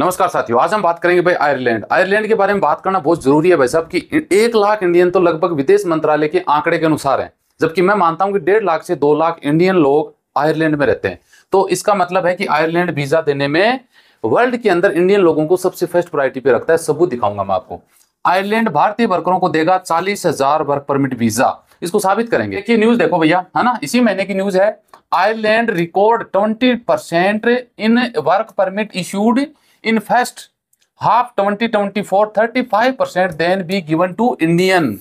नमस्कार साथियों आज हम बात करेंगे भाई आयरलैंड आयरलैंड के बारे में बात करना बहुत जरूरी है भाई साहब कि एक लाख इंडियन तो लगभग विदेश मंत्रालय के आंकड़े के अनुसार है जबकि मैं मानता हूं कि डेढ़ लाख से दो लाख इंडियन लोग आयरलैंड में रहते हैं तो इसका मतलब है कि आयरलैंड वीजा देने में वर्ल्ड के अंदर इंडियन लोगों को सबसे फर्स्ट प्रायोरिटी पे रखता है सबूत दिखाऊंगा मैं आपको आयरलैंड भारतीय वर्करों को देगा चालीस हजार वर्क परमिट वीजा इसको साबित करेंगे देखिए न्यूज देखो भैया है ना इसी महीने की न्यूज है Ireland record twenty percent in work permit issued in first half 2024 five percent then be given to Indian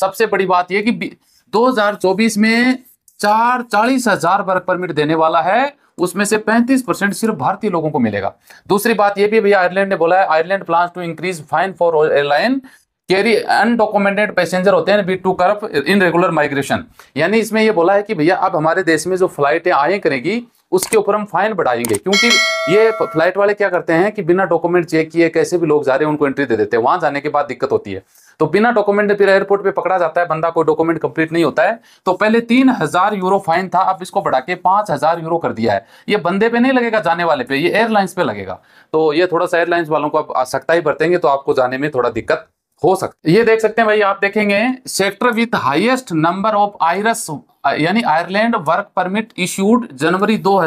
सबसे बड़ी बात यह कि 2024 में चार चालीस हजार वर्ग परमिट देने वाला है उसमें से 35 परसेंट सिर्फ भारतीय लोगों को मिलेगा दूसरी बात यह भी भैया आयरलैंड ने बोला है Ireland plan to increase fine for airline carry undocumented passenger होते हैं बी टू कर इन रेगुलर माइग्रेशन यानी इसमें यह बोला है कि भैया अब हमारे देश में जो फ्लाइटें आए करेगी उसके ऊपर हम फाइन बढ़ाएंगे क्योंकि ये फ्लाइट वाले क्या करते हैं कि बिना डॉक्यूमेंट चेक किए कैसे भी लोग जा रहे हैं उनको एंट्री दे देते हैं वहां जाने के बाद दिक्कत होती है तो बिना डॉक्यूमेंट फिर एयरपोर्ट पे पकड़ा जाता है बंदा कोई डॉक्यूमेंट कंप्लीट नहीं होता है तो पहले तीन हजार यूरो फाइन था अब इसको बढ़ा के पांच हजार यूरो कर दिया है ये बंदे पे नहीं लगेगा जाने वाले पे ये एयरलाइंस पे लगेगा तो ये थोड़ा सा एयरलाइंस वालों को आप आवश्यकता ही बरतेंगे तो आपको जाने में थोड़ा दिक्कत हो सकती ये देख सकते हैं भाई आप देखेंगे sector with highest number of Irish यानी आयरलैंड वर्क परमिट इश्यूड जनवरी दो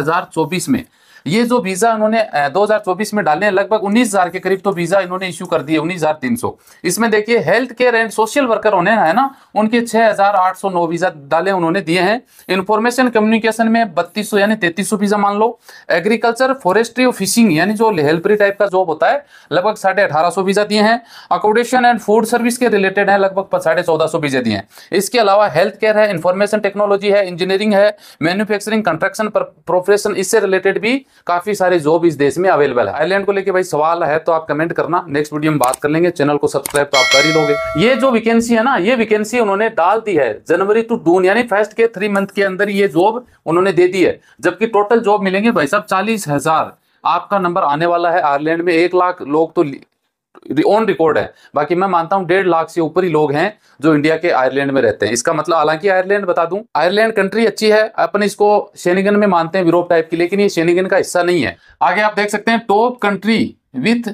में ये जो वीज़ा इन्होंने 2024 में डाले हैं लगभग 19,000 के करीब तो वीज़ा इन्होंने इश्यू कर दिए 19,300 इसमें देखिए health care and social worker होने है ना उनके 6,809 वीज़ा डाले उन्होंने दिए हैं इंफॉर्मेशन कम्युनिकेशन में 3200 यानी 3300 वीज़ा मान लो एग्रीकल्चर फॉरेस्ट्री और फिशिंग यानी जो हेल्परी टाइप का जॉब होता है लगभग साढ़े अठारह वीज़ा दिए हैं अकोमोडेशन एंड फूड सर्विस के रिलेटेड है लगभग साढ़े चौदह वीज़ा दिए हैं इसके अलावा हेल्थ केयर है इंफॉर्मेशन टेक्नोलॉजी है इंजीनियरिंग है मैन्युफैक्चरिंग कंस्ट्रक्शन प्रोफेशन इससे रिलेटेड भी काफ़ी सारे जॉब इस देश में अवेलेबल है आयरलैंड को लेकर भाई सवाल है तो आप कमेंट करना नेक्स्ट वीडियो में बात कर लेंगे चैनल को सब्सक्राइब तो आप कर ही लोगे ये जो वैकेंसी है ना ये वैकेंसी उन्होंने डाल दी है जनवरी टू जून यानी फर्स्ट के थ्री मंथ के अंदर ये जॉब उन्होंने दे दी है जबकि टोटल जॉब मिलेंगे भाई साहब चालीस हजार आपका नंबर आने वाला है आयरलैंड में एक लाख लोग तो ऑन रिकॉर्ड है बाकी मैं मानता हूं डेढ़ लाख से ऊपर ही लोग हैं जो इंडिया के आयरलैंड में रहते हैं इसका मतलब हालांकि आयरलैंड बता दूं आयरलैंड कंट्री अच्छी है अपन इसको शेनिगन में मानते हैं यूरोप टाइप की लेकिन ये शेनिगन का हिस्सा नहीं है आगे आप देख सकते हैं top country with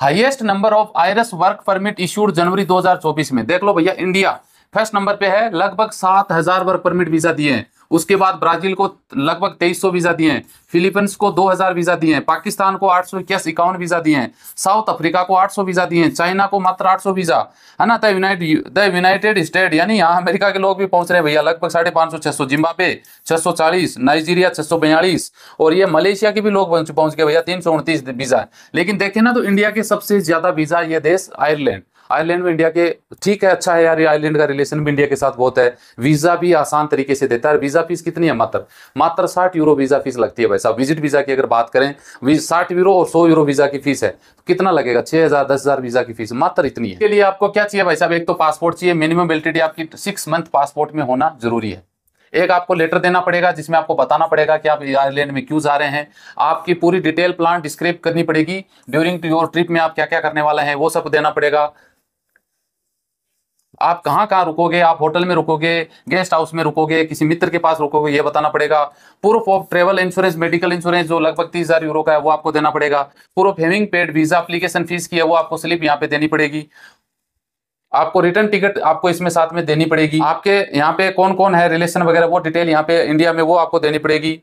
highest number of Irish work permit issued जनवरी दो में देख लो भैया इंडिया फर्स्ट नंबर पे है लगभग सात हजार वर्क परमिट वीजा दिए हैं उसके बाद ब्राजील को लगभग 2300 वीजा दिए हैं फिलीपींस को 2000 वीजा दिए हैं पाकिस्तान को आठ सौ इक्यावन वीजा दिए हैं साउथ अफ्रीका को 800 वीजा दिए हैं चाइना को मात्र 800 वीजा है ना the United the United State यानी यहाँ अमेरिका के लोग भी पहुंच रहे हैं भैया लगभग साढ़े पांच सौ छह सौ जिम्बाबे छह सौ चालीस नाइजीरिया छह सौ बयालीस और ये मलेशिया के भी लोग पहुंच गए भैया तीन सौ उनतीस वीजा लेकिन देखें ना तो इंडिया के सबसे ज्यादा वीजा ये देश आयरलैंड आयरलैंड में इंडिया के ठीक है अच्छा है यार आयरलैंड का रिलेशन भी इंडिया के साथ बहुत है वीज़ा भी आसान तरीके से देता है वीज़ा फीस कितनी है मात्र मात्र साठ यूरो वीज़ा फीस लगती है भाई साहब विजिट वीज़ा की अगर बात करें साठ यूरो और सौ यूरो वीज़ा की फीस है तो कितना लगेगा छह हज़ार दस हज़ार वीज़ा की फीस मात्र इतनी है इसके लिए आपको क्या चाहिए भाई साहब एक तो पासपोर्ट चाहिए मिनिमम वेलिडिटी आपकी सिक्स मंथ पासपोर्ट में होना जरूरी है एक आपको लेटर देना पड़ेगा जिसमें आपको बताना पड़ेगा कि आप आयरलैंड में क्यों जा रहे हैं आपकी पूरी डिटेल प्लान डिस्क्राइब करनी पड़ेगी ड्यूरिंग टू योर ट्रिप में आप क्या क्या करने वाले हैं वो सब देना पड़ेगा आप कहाँ कहाँ रुकोगे आप होटल में रुकोगे गेस्ट हाउस में रुकोगे किसी मित्र के पास रुकोगे ये बताना पड़ेगा proof of travel insurance medical insurance जो लगभग तीस हजार यूरो का है वो आपको देना पड़ेगा proof having paid visa application fees की है वो आपको स्लिप यहाँ पे देनी पड़ेगी आपको रिटर्न टिकट आपको इसमें साथ में देनी पड़ेगी आपके यहाँ पे कौन कौन है रिलेशन वगैरह वो डिटेल यहाँ पे इंडिया में वो आपको देनी पड़ेगी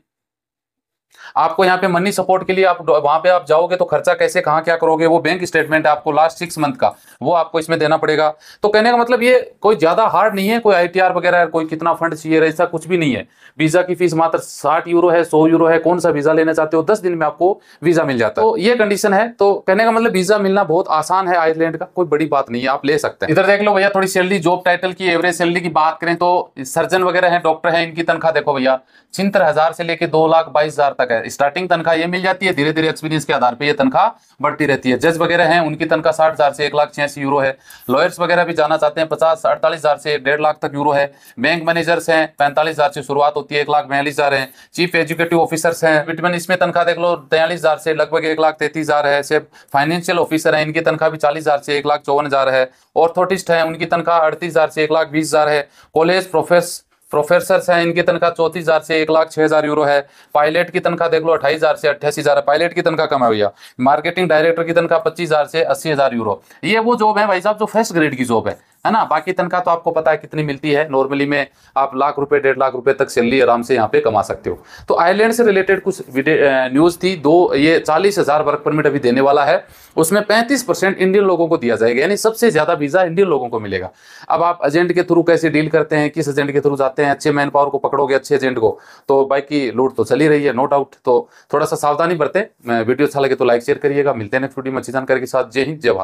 आपको यहाँ पे मनी सपोर्ट के लिए आप वहां पे आप जाओगे तो खर्चा कैसे कहाँ क्या करोगे वो बैंक स्टेटमेंट आपको लास्ट सिक्स मंथ का वो आपको इसमें देना पड़ेगा तो कहने का मतलब ये कोई ज्यादा हार्ड नहीं है कोई आईटीआर वगैरह कोई कितना फंड चाहिए ऐसा कुछ भी नहीं है वीजा की फीस मात्र साठ यूरो है सौ यूरो है कौन सा वीजा लेना चाहते हो दस दिन में आपको वीजा मिल जाता है तो ये कंडीशन है तो कहने का मतलब वीजा मिलना बहुत आसान है आयरलैंड का कोई बड़ी बात नहीं है आप ले सकते हैं इधर देख लो भैया थोड़ी सैलरी जॉब टाइटल की एवरेज सैलरी की बात करें तो सर्जन वगैरह है डॉक्टर है इनकी तनख्वाह देखो भैया छिहत्तर हजार से लेकर दो लाख बाईस हजार तक है स्टार्टिंग तनखा ये मिल जाती है धीरे धीरे एक्सपीरियंस के आधार पर यह तनखा बढ़ती रहती है जज वगैरह हैं उनकी तनखा साठ हज़ार से एक लाख छियासी यूरो है लॉयर्स वगैरह भी जाना चाहते हैं पचास अड़तालीस हज़ार से डेढ़ लाख तक यूरो है बैंक मैनेजर्स हैं पैंतालीस हज़ार से शुरुआत होती है एक लाख बयालीस हज़ार है चीफ एजुकेटिव ऑफिसर्स हैं विटमिन इसमें तनखा देख लो तयालीस हज़ार से लगभग एक लाख तैतीस हज़ार है सिर्फ फाइनेंशियल ऑफिसर है इनकी तनखा भी चालीस हज़ार से एक लाख चौवन हज़ार है ऑर्थोटिस्ट है उनकी तनखा अड़तीस हज़ार से एक लाख बीस हज़ार है कॉलेज प्रोफेस प्रोफेसर हैं इनकी तनख्वाह चौतीस हज़ार से एक लाख छह हज़ार यूरो है पायलट की तनख्वाह देख लो अठाईस हज़ार से अट्ठासी हज़ार है पायलट की तनख्वाह कम है भैया मार्केटिंग डायरेक्टर की तनख्वाह पच्चीस हज़ार से अस्सी हज़ार यूरो ये वो जॉब है भाई साहब जो फर्स्ट ग्रेड की जॉब है है ना बाकी तनख्वाह तो आपको पता है कितनी मिलती है नॉर्मली में आप लाख रुपए डेढ़ लाख रुपए तक सैलरी आराम से यहाँ पे कमा सकते हो तो आयरलैंड से रिलेटेड कुछ न्यूज़ थी दो ये चालीस हज़ार वर्क परमिट अभी देने वाला है उसमें पैंतीस परसेंट इंडियन लोगों को दिया जाएगा यानी सबसे ज़्यादा वीज़ा इंडियन लोगों को मिलेगा अब आप एजेंट के थ्रू कैसे डील करते हैं किस एजेंट के थ्रू जाते हैं अच्छे मैन पावर को पकड़ोगे अच्छे एजेंट को तो बाकी लूट तो चली रही है नो डाउट तो थोड़ा सा सावधानी बरते वीडियो अच्छा लगे तो लाइक शेयर करिएगा मिलते हैं नेक्स्ट मच्छी जानकारी के साथ जय हिंद जय